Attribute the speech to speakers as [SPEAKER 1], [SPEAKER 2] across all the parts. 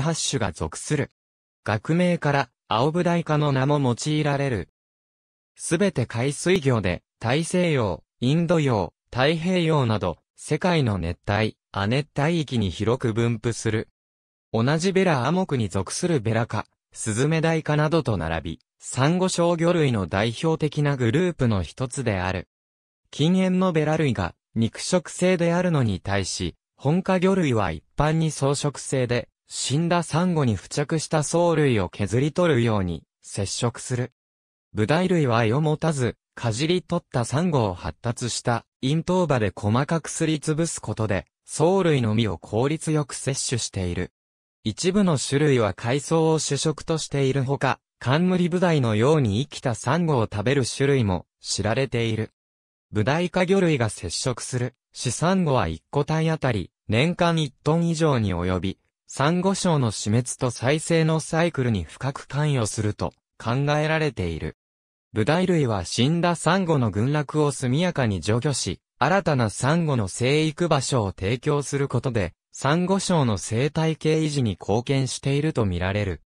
[SPEAKER 1] 18種が属する。学名から、青ブダイ科の名も用いられる。すべて海水魚で、大西洋、インド洋、太平洋など、世界の熱帯、亜熱帯域に広く分布する。同じベラアモクに属するベラ科、スズメダイ科などと並び、サンゴ礁魚類の代表的なグループの一つである。禁煙のベラ類が肉食性であるのに対し、本科魚類は一般に草食性で、死んだサンゴに付着した藻類を削り取るように接触する。ブダイ類は胃を持たず、かじり取ったサンゴを発達した咽頭歯で細かくすりつぶすことで、藻類の実を効率よく摂取している。一部の種類は海藻を主食としているほか、冠ブダイのように生きたサンゴを食べる種類も知られている。ブダイ科魚類が接触する死サンゴは1個体あたり年間1トン以上に及び、ンゴ礁の死滅と再生のサイクルに深く関与すると考えられている。ブダイ類は死んだンゴの群落を速やかに除去し、新たなンゴの生育場所を提供することで、ンゴ礁の生態系維持に貢献しているとみられる。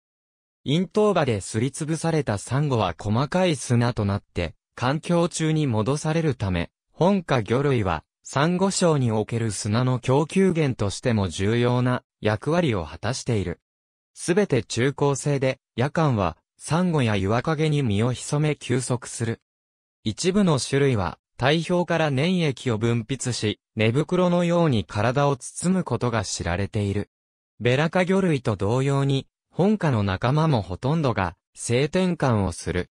[SPEAKER 1] 咽頭場ですりつぶされたンゴは細かい砂となって、環境中に戻されるため、本家魚類はサンゴ礁における砂の供給源としても重要な役割を果たしている。すべて中高生で、夜間はサンゴや岩陰に身を潜め休息する。一部の種類は、体表から粘液を分泌し、寝袋のように体を包むことが知られている。ベラカ魚類と同様に、本科の仲間もほとんどが性転換をする。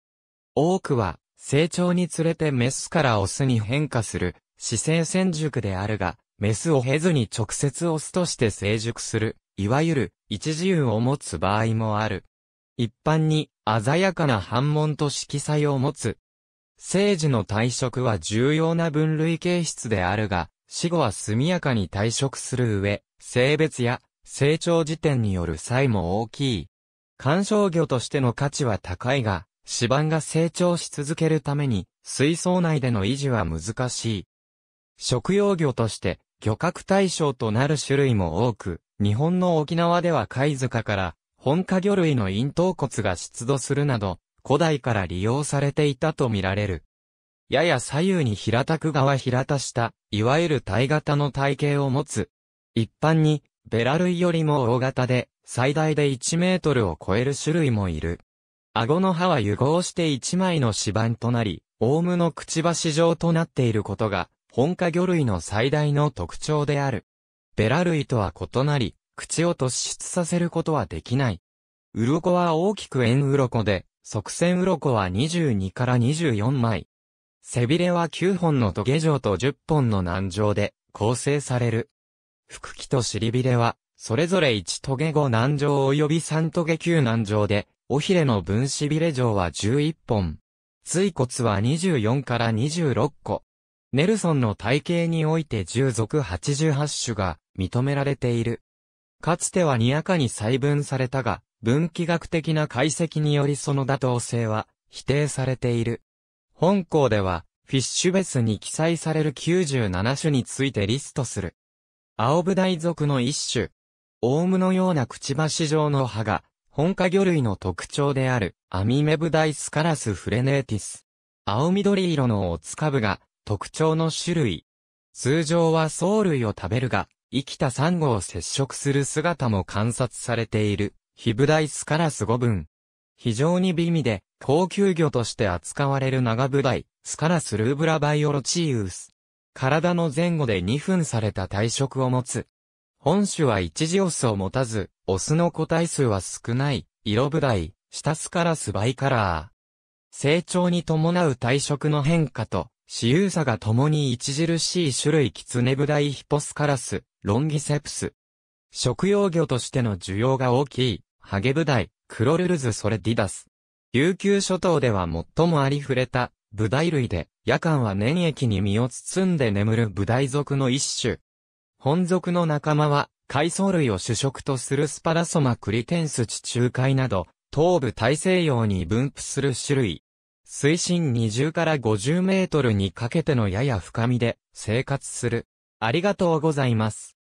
[SPEAKER 1] 多くは、成長につれてメスからオスに変化する四勢戦熟であるが、メスを経ずに直接オスとして成熟する、いわゆる、一自由を持つ場合もある。一般に、鮮やかな反問と色彩を持つ。生児の退職は重要な分類形質であるが、死後は速やかに退職する上、性別や成長時点による差異も大きい。観賞魚としての価値は高いが、芝板が成長し続けるために、水槽内での維持は難しい。食用魚として、漁獲対象となる種類も多く、日本の沖縄では貝塚から、本家魚類の咽頭骨が出土するなど、古代から利用されていたとみられる。やや左右に平たく側平たした、いわゆる体型の体型を持つ。一般に、ベラ類よりも大型で、最大で1メートルを超える種類もいる。顎の歯は融合して1枚の指板となり、オウムのくちばし状となっていることが、本科魚類の最大の特徴である。ベラ類とは異なり、口を突出させることはできない。鱗は大きく円鱗で、側線鱗は22から24枚。背びれは9本のトゲ状と10本の軟状で構成される。腹器と尻びれは、それぞれ1トゲ5軟状及び3トゲ9軟状で、尾ひれの分子びれ状は11本。椎骨は24から26個。ネルソンの体系において10属88種が認められている。かつてはにやかに細分されたが、分岐学的な解析によりその妥当性は否定されている。本校では、フィッシュベスに記載される97種についてリストする。青ブダイ属の一種。オウムのようなくちばし状の歯が、本科魚類の特徴である、アミメブダイスカラスフレネーティス。青緑色のオツカブが、特徴の種類。通常は藻類を食べるが、生きたサンゴを接触する姿も観察されている、ヒブダイスカラス5分。非常に美味で、高級魚として扱われる長ブダイ、スカラスルーブラバイオロチーウス。体の前後で2分された体色を持つ。本種は一時オスを持たず、オスの個体数は少ない、色ブダイ、シタスカラスバイカラー。成長に伴う体色の変化と、私有差が共に著しい種類キツネブダイヒポスカラス、ロンギセプス。食用魚としての需要が大きい、ハゲブダイ、クロルルズソレディダス。琉球諸島では最もありふれた、ブダイ類で、夜間は粘液に身を包んで眠るブダイ族の一種。本族の仲間は、海藻類を主食とするスパラソマクリテンス地中海など、東部大西洋に分布する種類。水深20から50メートルにかけてのやや深みで生活する。ありがとうございます。